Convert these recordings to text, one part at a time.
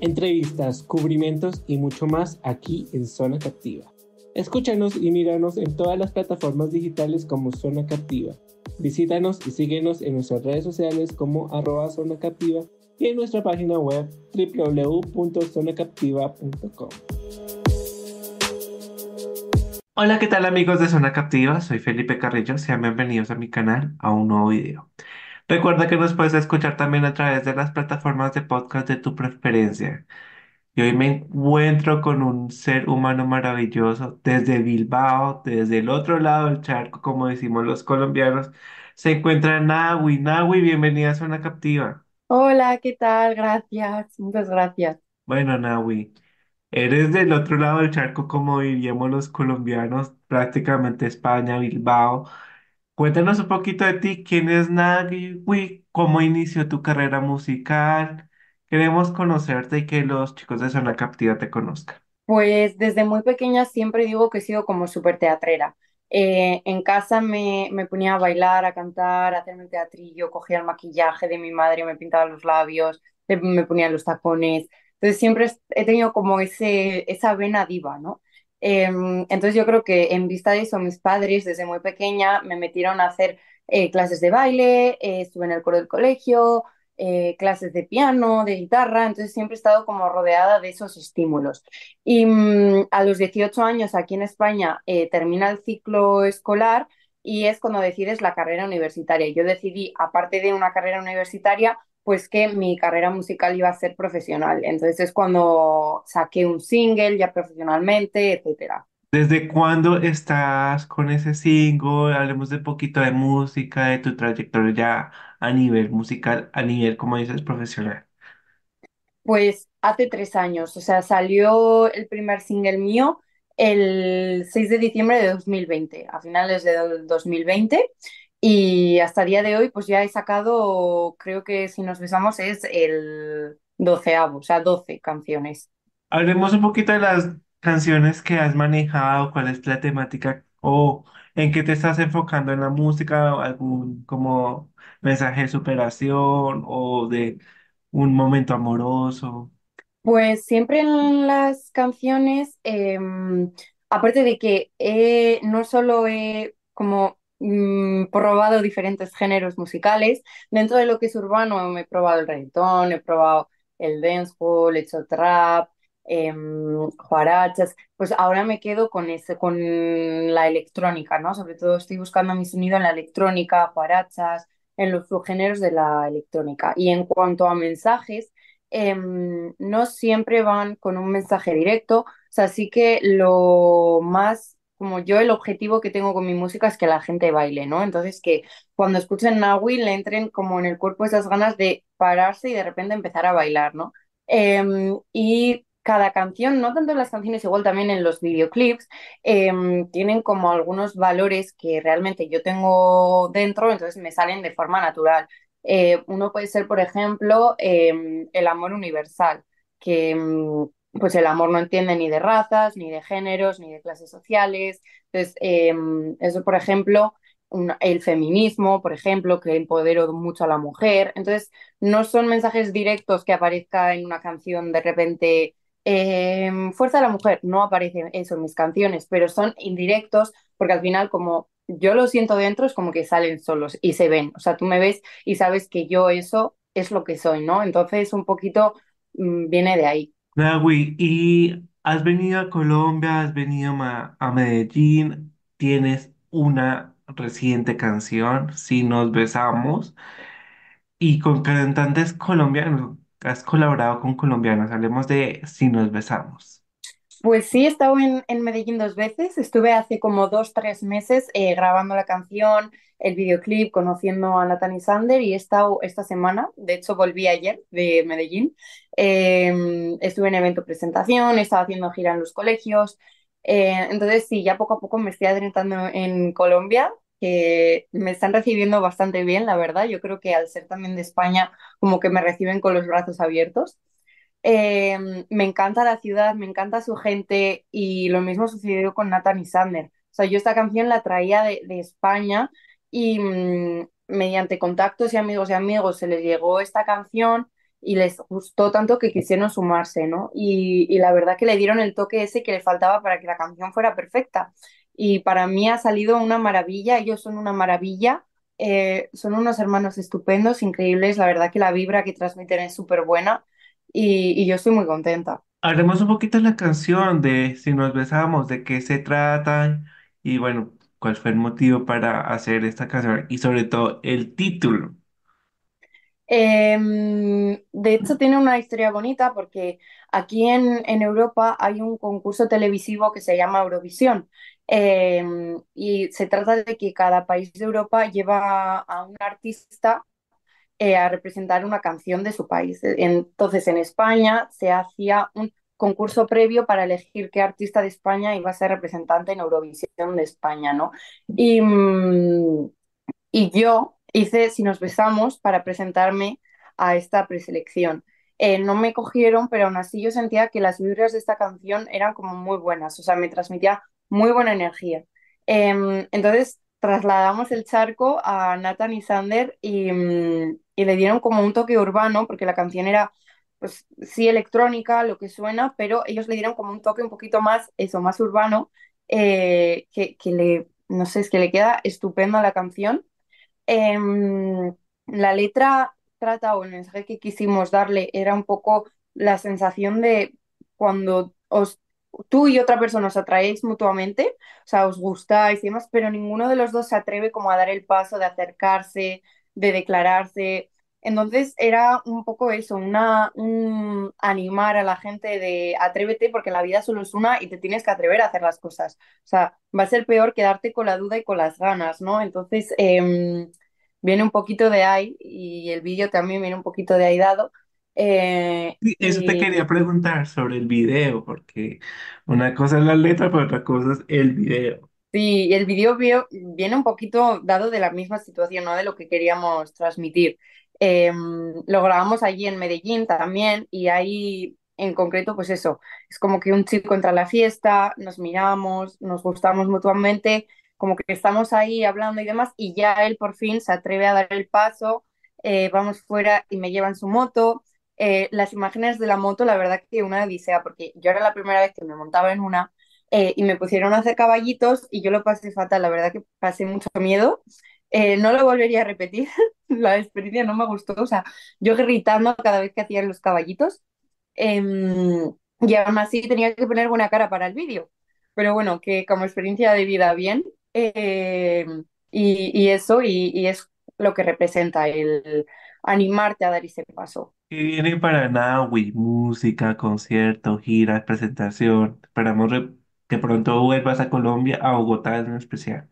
entrevistas, cubrimientos y mucho más aquí en Zona Captiva. Escúchanos y míranos en todas las plataformas digitales como Zona Captiva. Visítanos y síguenos en nuestras redes sociales como arroba Zona Captiva y en nuestra página web www.zonacaptiva.com. Hola, ¿qué tal amigos de Zona Captiva? Soy Felipe Carrillo. Sean bienvenidos a mi canal a un nuevo video. Recuerda que nos puedes escuchar también a través de las plataformas de podcast de tu preferencia. Y hoy me encuentro con un ser humano maravilloso desde Bilbao, desde el otro lado del charco, como decimos los colombianos. Se encuentra Nahui. Nahui, bienvenida a Zona Captiva. Hola, ¿qué tal? Gracias, muchas gracias. Bueno, Nahui, eres del otro lado del charco, como diríamos los colombianos, prácticamente España, Bilbao. Cuéntanos un poquito de ti, quién es Nagui, cómo inició tu carrera musical. Queremos conocerte y que los chicos de Zona Captiva te conozcan. Pues desde muy pequeña siempre digo que he sido como súper teatrera. Eh, en casa me, me ponía a bailar, a cantar, a hacerme el teatrillo, cogía el maquillaje de mi madre, me pintaba los labios, me ponía los tacones. Entonces siempre he tenido como ese, esa vena diva, ¿no? Em, entonces yo creo que en vista de eso, mis padres desde muy pequeña me metieron a hacer eh, clases de baile, eh, estuve en el coro del colegio, eh, clases de piano, de guitarra, entonces siempre he estado como rodeada de esos estímulos. Y mm, a los 18 años aquí en España termina el ciclo escolar y es cuando decides la carrera universitaria. Yo decidí, aparte de una carrera universitaria, pues que mi carrera musical iba a ser profesional. Entonces es cuando saqué un single ya profesionalmente, etcétera. ¿Desde cuándo estás con ese single? Hablemos de poquito de música, de tu trayectoria ya a nivel musical, a nivel, como dices, profesional. Pues hace tres años, o sea, salió el primer single mío el 6 de diciembre de 2020, a finales de 2020. Y hasta día de hoy, pues ya he sacado, creo que si nos besamos es el doceavo, o sea, doce canciones. Hablemos un poquito de las canciones que has manejado, cuál es la temática o en qué te estás enfocando en la música, algún como mensaje de superación o de un momento amoroso. Pues siempre en las canciones, em, aparte de que no solo he como Mm, probado diferentes géneros musicales. Dentro de lo que es urbano, me he probado el reggaetón, he probado el dancehall, he hecho trap, eh, juarachas. Pues ahora me quedo con, ese, con la electrónica, ¿no? Sobre todo estoy buscando mi sonido en la electrónica, juarachas, en los subgéneros de la electrónica. Y en cuanto a mensajes, em, no siempre van con un mensaje directo, o sea, sí que lo más como yo el objetivo que tengo con mi música es que la gente baile, ¿no? Entonces que cuando escuchen Nahui le entren como en el cuerpo esas ganas de pararse y de repente empezar a bailar, ¿no? Em, y cada canción, no tanto en las canciones, igual también en los videoclips, em, tienen como algunos valores que realmente yo tengo dentro, entonces me salen de forma natural. Eh, uno puede ser, por ejemplo, em, el amor universal, que pues el amor no entiende ni de razas, ni de géneros, ni de clases sociales. Entonces, em, eso, por ejemplo, el feminismo, por ejemplo, que empodero mucho a la mujer. Entonces, no son mensajes directos que aparezca en una canción de repente. Em, Fuerza de la mujer, no aparece eso en mis canciones, pero son indirectos porque al final como yo lo siento dentro es como que salen solos y se ven, o sea, tú me ves y sabes que yo eso es lo que soy, ¿no? Entonces un poquito mm, viene de ahí. Nahui, ¿y has venido a Colombia, has venido a Medellín? ¿Tienes una reciente canción, Si nos besamos? Y con cantantes colombianos, has colaborado con colombianos, hablemos de Si nos besamos. Pues sí, he estado en, en, Medellín dos veces. Estuve hace como dos, tres meses eh, grabando la canción, el videoclip, conociendo a Natani Sander y he estado esta semana, de hecho volví ayer de Medellín. Em, estuve en evento presentación, estaba haciendo gira en los colegios. Eh, entonces sí, ya poco a poco me estoy adentrando en Colombia, que me están recibiendo bastante bien, la verdad. Yo creo que al ser también de España, como que me reciben con los brazos abiertos. Em, me encanta la ciudad, me encanta su gente y lo mismo sucedió con Nathan y Sander. O sea, yo esta canción la traía de, España y mm, mediante contactos y amigos y amigos se les llegó esta canción y les gustó tanto que quisieron sumarse, ¿no? Y, la verdad que le dieron el toque ese que le faltaba para que la canción fuera perfecta. Y para mí ha salido una maravilla, ellos son una maravilla. Eh, son unos hermanos estupendos, increíbles, la verdad que la vibra que transmiten es súper buena y, yo estoy muy contenta. Hablemos un poquito de la canción de Si nos besamos, de qué se trata y bueno, cuál fue el motivo para hacer esta canción y sobre todo el título. Em, de hecho, tiene una historia bonita porque aquí en, en Europa hay un concurso televisivo que se llama Eurovisión em, y se trata de que cada país de Europa lleva a un artista eh, a representar una canción de su país. Entonces, en España se hacía un concurso previo para elegir qué artista de España iba a ser representante en Eurovisión de España, ¿no? Y, mm, y yo hice Si nos besamos para presentarme a esta preselección. Eh, no me cogieron, pero aún así yo sentía que las vibras de esta canción eran como muy buenas, o sea, me transmitía muy buena energía. Em, entonces, trasladamos el charco a Nathan y Sander mm, y, le dieron como un toque urbano, porque la canción era, pues sí, electrónica, lo que suena, pero ellos le dieron como un toque un poquito más, eso, más urbano, eh, que, que, le, no sé, es que le queda estupenda la canción. Em, la letra trata, o el mensaje que quisimos darle era un poco la sensación de cuando os tú y otra persona os atraéis mutuamente, o sea, os gustáis y demás, pero ninguno de los dos se atreve como a dar el paso de acercarse, de declararse. Entonces era un poco eso, una, un animar a la gente de atrévete porque la vida solo es una y te tienes que atrever a hacer las cosas. O sea, va a ser peor quedarte con la duda y con las ganas, ¿no? Entonces em, viene un poquito de ahí y el vídeo también viene un poquito de ahí dado eh, eso te quería preguntar sobre el video, porque una cosa es la letra, pero otra cosa es el video. sí, el video viene un poquito dado de la misma situación, ¿no? De lo que queríamos transmitir. Em, lo grabamos allí en Medellín también y ahí en concreto, pues eso, es como que un chico entra a la fiesta, nos miramos, nos gustamos mutuamente, como que estamos ahí hablando y demás y ya él por fin se atreve a dar el paso, eh, vamos fuera y me llevan su moto. Eh, las imágenes de la moto, la verdad que una odisea, porque yo era la primera vez que me montaba en una eh, y me pusieron a hacer caballitos y yo lo pasé fatal, la verdad que pasé mucho miedo. Eh, no lo volvería a repetir, la experiencia no me gustó, o sea, yo gritando cada vez que hacían los caballitos em, y aún así tenía que poner buena cara para el vídeo, pero bueno, que como experiencia de vida bien em, y, eso y es lo que representa el animarte a dar ese paso. Y viene para Naui? música, conciertos, giras, presentación. Esperamos que pronto vuelvas a Colombia, a Bogotá en especial.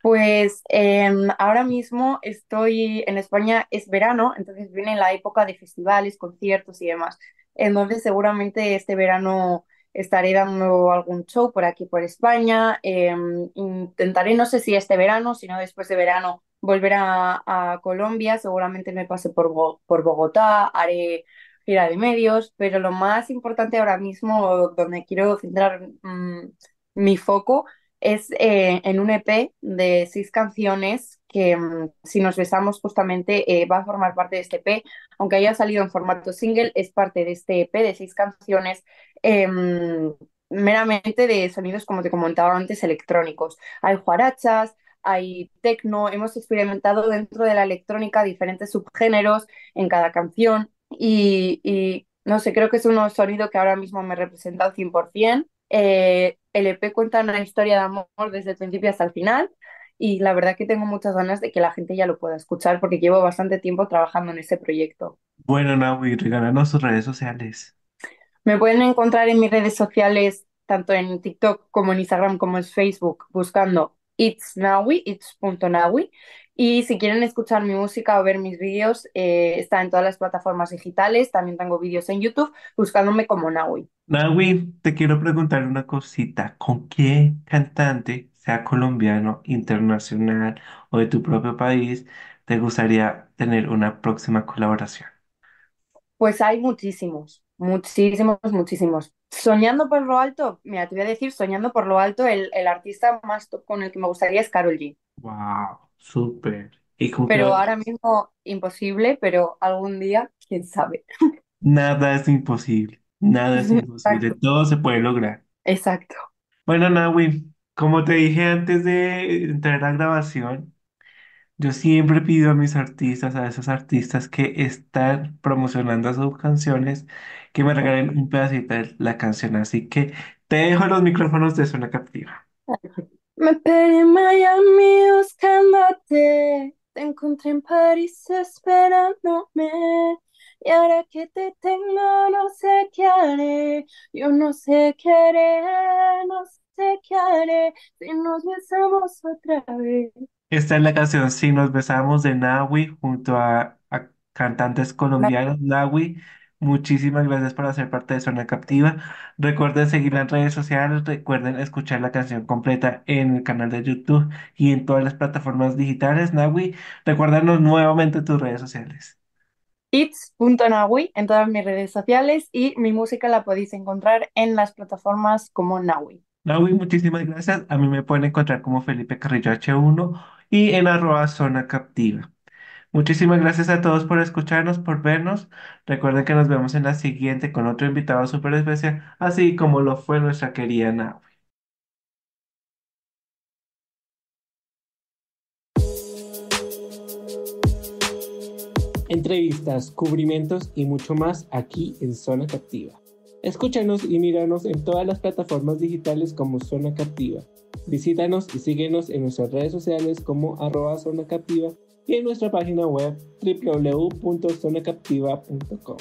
Pues em, ahora mismo estoy en España, es verano, entonces viene la época de festivales, conciertos y demás. Entonces seguramente este verano estaré dando algún show por aquí, por España. Em, intentaré, no sé si este verano, sino después de verano, volver a, Colombia, seguramente me pase por, por Bogotá, haré gira de medios, pero lo más importante ahora mismo, donde quiero centrar mm, mi foco, es eh, en un EP de seis canciones que mm, si nos besamos justamente eh, va a formar parte de este EP, aunque haya salido en formato single, es parte de este EP de seis canciones. Eh, mm, meramente de sonidos, como te comentaba antes, electrónicos. Hay juarachas, hay tecno, hemos experimentado dentro de la electrónica diferentes subgéneros en cada canción y, no sé, creo que es un sonido que ahora mismo me representa al 100%. Eh, el EP cuenta una historia de amor desde el principio hasta el final y la verdad que tengo muchas ganas de que la gente ya lo pueda escuchar porque llevo bastante tiempo trabajando en ese proyecto. Bueno, Naomi, regálanos sus redes sociales. Me pueden encontrar en mis redes sociales, tanto en TikTok como en Instagram como en Facebook, buscando It's Nawi, It's.Nawi. Y si quieren escuchar mi música o ver mis vídeos, eh, está en todas las plataformas digitales. También tengo vídeos en YouTube buscándome como Naui. Naui, te quiero preguntar una cosita. ¿Con qué cantante, sea colombiano, internacional o de tu propio país, te gustaría tener una próxima colaboración? Pues hay muchísimos, muchísimos, muchísimos. Soñando por lo alto, mira, te voy a decir, soñando por lo alto, el, artista más con el que me gustaría es Karol G. Wow, súper. Pero ahora mismo imposible, pero algún día, quién sabe. Nada es imposible, nada es imposible, todo se puede lograr. Exacto. Bueno, Nawin, como te dije antes de entrar a grabación, yo siempre pido a mis artistas, a esos artistas que están promocionando sus canciones, que me regalen un pedacito de la canción. Así que te dejo los micrófonos de Zona Captiva. Me perdí en Miami buscándote, te encontré en París esperándome. Y ahora que te tengo, no sé qué haré, yo no sé qué haré, no sé qué haré, si nos besamos otra vez. Esta es la canción Si nos besamos de Nahui junto a, cantantes colombianos. Nahui, muchísimas gracias por hacer parte de Zona Captiva. Recuerden seguir en redes sociales, recuerden escuchar la canción completa en el canal de YouTube y en todas las plataformas digitales. Nahui, recuérdanos nuevamente tus redes sociales. It's.nahui en todas mis redes sociales y mi música la podéis encontrar en las plataformas como Nawi. Naui, muchísimas gracias. A mí me pueden encontrar como Felipe Carrillo H1 y en arroba zona captiva. Muchísimas gracias a todos por escucharnos, por vernos. Recuerden que nos vemos en la siguiente con otro invitado súper especial, así como lo fue nuestra querida Naui. Entrevistas, cubrimientos y mucho más aquí en Zona Captiva. Escúchanos y míranos en todas las plataformas digitales como Zona Captiva. Visítanos y síguenos en nuestras redes sociales como arroba Zona Captiva y en nuestra página web www.zonacaptiva.com.